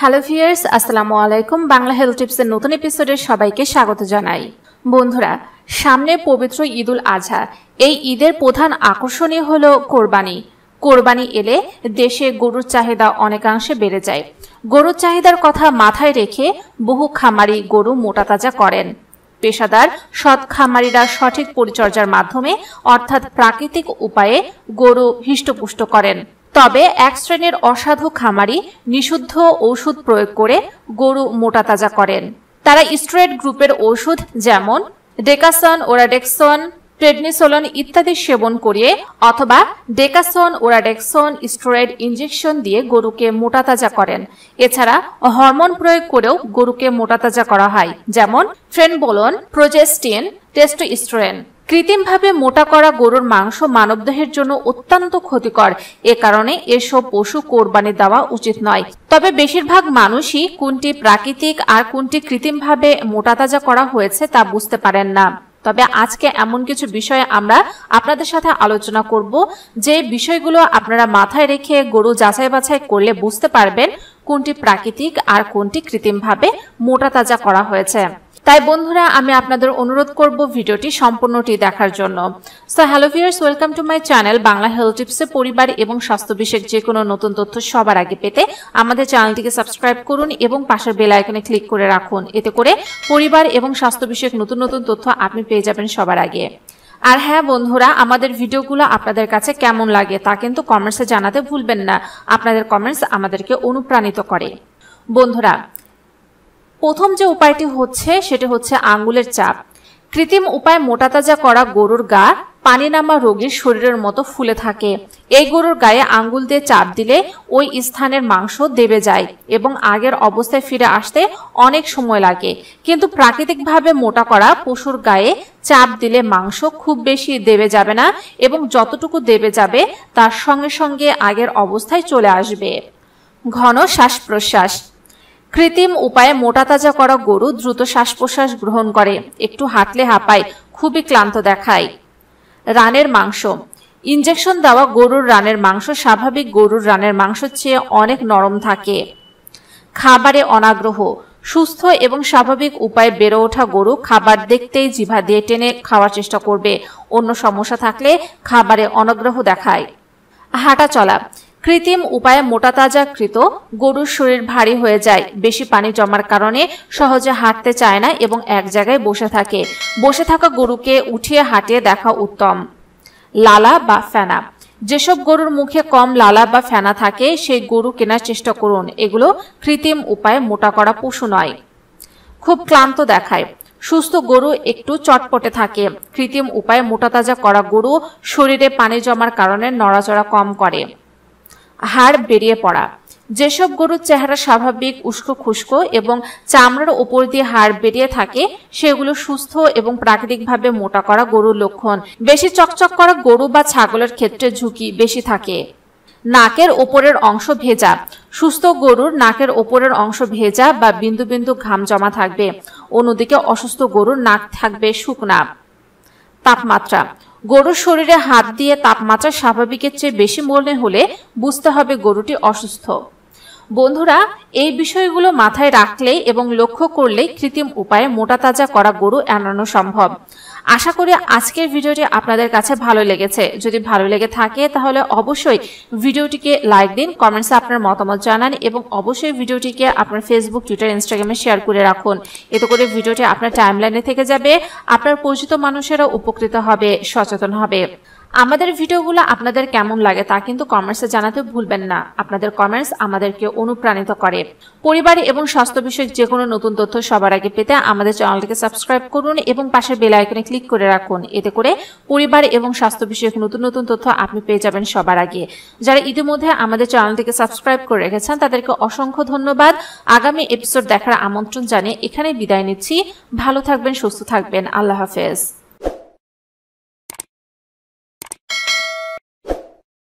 hello viewers আসসালামু আলাইকুম Bangla health টিপসের নতুন এপিসোডের সবাইকে স্বাগত জানাই বন্ধুরা সামনে পবিত্র ঈদুল আজহা এই ঈদের প্রধান আকর্ষণই হল কোরবানি কোরবানি এলে দেশে গরুর চাহিদা অনেকাংশে বেড়ে যায় গরুর চাহিদার কথা মাথায় রেখে বহু খামারি গরু মোটা তাজা করেন পেশাদার সৎ খামারিরা সঠিক পরিচর্যার মাধ্যমে অর্থাৎ প্রাকৃতিক উপায়ে গরু হৃষ্টপুষ্ট করেন তবে এক শ্রেণীর অসাধু খামারি নিষুদ্ধ ওষুধ প্রয়োগ করে গরু মোটা তাজা করেন তারা স্ট্রেট গ্রুপের ওষুধ যেমন ডেকাসন ওরাডেক্সন প্রেডনিসোলন ইত্যাদি সেবন করিয়ে অথবা ডেকাসন ওরাডেক্সন স্টোরয়েড ইঞ্জেকশন দিয়ে গরুকে মোটাতাজা করেন এছাড়া হরমোন প্রয়োগ করেও গরুকে মোটাতাজা করা হয় যেমন ট্রেনবোলন প্রোজেস্টিন টেস্টোস্টেরন কৃত্রিমভাবে মোটা করা গরুর মাংস মানবদেহের জন্য অত্যন্ত ক্ষতিকর এ কারণে এসব পশু কোরবানি দেওয়া উচিত নয় তবে বেশিরভাগ মানুষই কোনটি প্রাকৃতিক আর কোনটি কৃত্রিমভাবে মোটা তাজা করা হয়েছে তা বুঝতে পারেন না তবে আজকে এমন কিছু বিষয়ে আমরা আপনাদের সাথে আলোচনা করব যে বিষয়গুলো আপনারা মাথায় রেখে গরু যাচাই বাছাই করলে বুঝতে পারবেন কোনটি প্রাকৃতিক আর কোনটি কৃত্রিমভাবে মোটা তাজা করা হয়েছে তাই বন্ধুরা আমি আপনাদের অনুরোধ করব ভিডিওটি সম্পূর্ণটি দেখার জন্য so hello viewers welcome to my channel Bangla health টিপসে পরিবার এবং স্বাস্থ্য বিষয়ক যে কোনো নতুন তথ্য সবার আগে পেতে আমাদের চ্যানেলটিকে সাবস্ক্রাইব করুন এবং পাশের বেল আইকনে ক্লিক করে রাখুন এতে করে পরিবার এবং স্বাস্থ্য বিষয়ক নতুন নতুন তথ্য আপনি পেয়ে যাবেন সবার আগে আর হ্যাঁ বন্ধুরা আমাদের ভিডিওগুলো আপনাদের কাছে কেমন লাগে তা কিন্তু কমেন্টসে জানাতে ভুলবেন না আপনাদের কমেন্টস আমাদেরকে অনুপ্রাণিত করে বন্ধুরা প্রথম যে উপায়টি হচ্ছে সেটি হচ্ছে আঙ্গুলের চাপ কৃত্রিম উপায় মোটা তাজা করা গরুর গা পানি নামা রোগীর শরীরের মতো ফুলে থাকে এই গরুর গায়ে আঙ্গুল দিয়ে চাপ দিলে ওই স্থানের মাংস দেবে যায় এবং আগের অবস্থায় ফিরে আসতে অনেক সময় লাগে কিন্তু প্রাকৃতিকভাবে মোটা করা পশুর গায়ে চাপ দিলে মাংস খুব বেশি দেবে যাবে না এবং যতটুকু দেবে যাবে তার সঙ্গে সঙ্গে আগের অবস্থায় চলে আসবে ঘন শ্বাস প্রশ্বাস কৃত্রিম উপায়ে মোটা তাজা করা গরু দ্রুত শ্বাস প্রশ্বাস গ্রহণ করে একটু হাঁটলে হাঁপায় খুবই ক্লান্ত দেখায় রানের মাংস ইঞ্জেকশন দেওয়া গরুর রানের মাংস স্বাভাবিক গরুর রানের মাংসের চেয়ে অনেক নরম থাকে খাবারে অনাগ্রহ সুস্থ এবং স্বাভাবিক উপায়ে বেড়ে ওঠা গরু খাবার দেখতেই জিভা দিয়ে টেনে খাওয়ার চেষ্টা করবে অন্য সমস্যা থাকলে খাবারে অনাগ্রহ দেখায় হাঁটা চলা কৃত্রিম উপায়ে মোটা কৃত গরুর শরীর ভারী হয়ে যায় বেশি পানি জমার কারণে সহজে হাঁটতে চায় না এবং এক জায়গায় বসে থাকে বসে থাকা গরুকে উঠিয়ে হাঁটিয়ে দেখা উত্তম লালা বা ফেনা যেসব গরুর মুখে কম লালা বা ফেনা থাকে সেই গরু কেনার চেষ্টা করুন এগুলো কৃত্রিম উপায়ে মোটা করা পশু নয় খুব ক্লান্ত দেখায় সুস্থ গরু একটু চটপটে থাকে কৃত্রিম উপায়ে মোটা তাজা করা গরু শরীরে পানি জমার কারণে নড়াচড়া কম করে হাড় বেরিয়ে পড়া যেসব গরুর চেহারা স্বাভাবিক উস্কো খুস্কো এবং চামড়ার উপর দিয়ে হাড় বেরিয়ে থাকে সেগুলো সুস্থ এবং প্রাকৃতিকভাবে মোটা করা গরুর লক্ষণ বেশি চকচক করা গরু বা ছাগলের ক্ষেত্রে ঝুঁকি বেশি থাকে নাকের ওপরের অংশ ভেজা সুস্থ গরুর নাকের ওপরের অংশ ভেজা বা বিন্দু বিন্দু ঘাম জমা থাকবে অন্যদিকে অসুস্থ গরুর নাক থাকবে শুকনা তাপমাত্রা গরুর শরীরে হাত দিয়ে তাপমাত্রা স্বাভাবিকের চেয়ে বেশি মনে হলে বুঝতে হবে গরুটি অসুস্থ বন্ধুরা এই বিষয়গুলো মাথায় রাখলে এবং লক্ষ্য করলে কৃত্রিম উপায়ে মোটা তাজা করা গরু এড়ানো সম্ভব আশা করি আজকের ভিডিওটি আপনাদের কাছে ভালো লেগেছে যদি ভালো লেগে থাকে তাহলে অবশ্যই ভিডিওটিকে লাইক দিন কমেন্টসে আপনার মতামত জানান এবং অবশ্যই ভিডিওটিকে আপনার ফেসবুক টুইটার ইনস্টাগ্রামে শেয়ার করে রাখুন এতে করে ভিডিওটি আপনার টাইমলাইনে থেকে যাবে আপনার পরিচিত মানুষেরা উপকৃত হবে সচেতন হবে আমাদের ভিডিওগুলো আপনাদের কেমন লাগে তা কিন্তু কমেন্টসে জানাতে ভুলবেন না আপনাদের কমেন্টস আমাদেরকে অনুপ্রাণিত করে পরিবার এবং স্বাস্থ্য বিষয়ক যে কোনো নতুন তথ্য সবার আগে পেতে আমাদের চ্যানেলটিকে সাবস্ক্রাইব করুন এবং পাশে বেল আইকনে ক্লিক করে রাখুন এতে করে পরিবার এবং স্বাস্থ্য বিষয়ক নতুন নতুন তথ্য আপনি পেয়ে যাবেন সবার আগে যারা ইতিমধ্যে আমাদের চ্যানেলটিকে সাবস্ক্রাইব করে রেখেছেন তাদেরকে অসংখ্য ধন্যবাদ আগামী এপিসোড দেখার আমন্ত্রণ জানিয়ে এখানে বিদায় নিচ্ছি ভালো থাকবেন সুস্থ থাকবেন আল্লাহ হাফেজ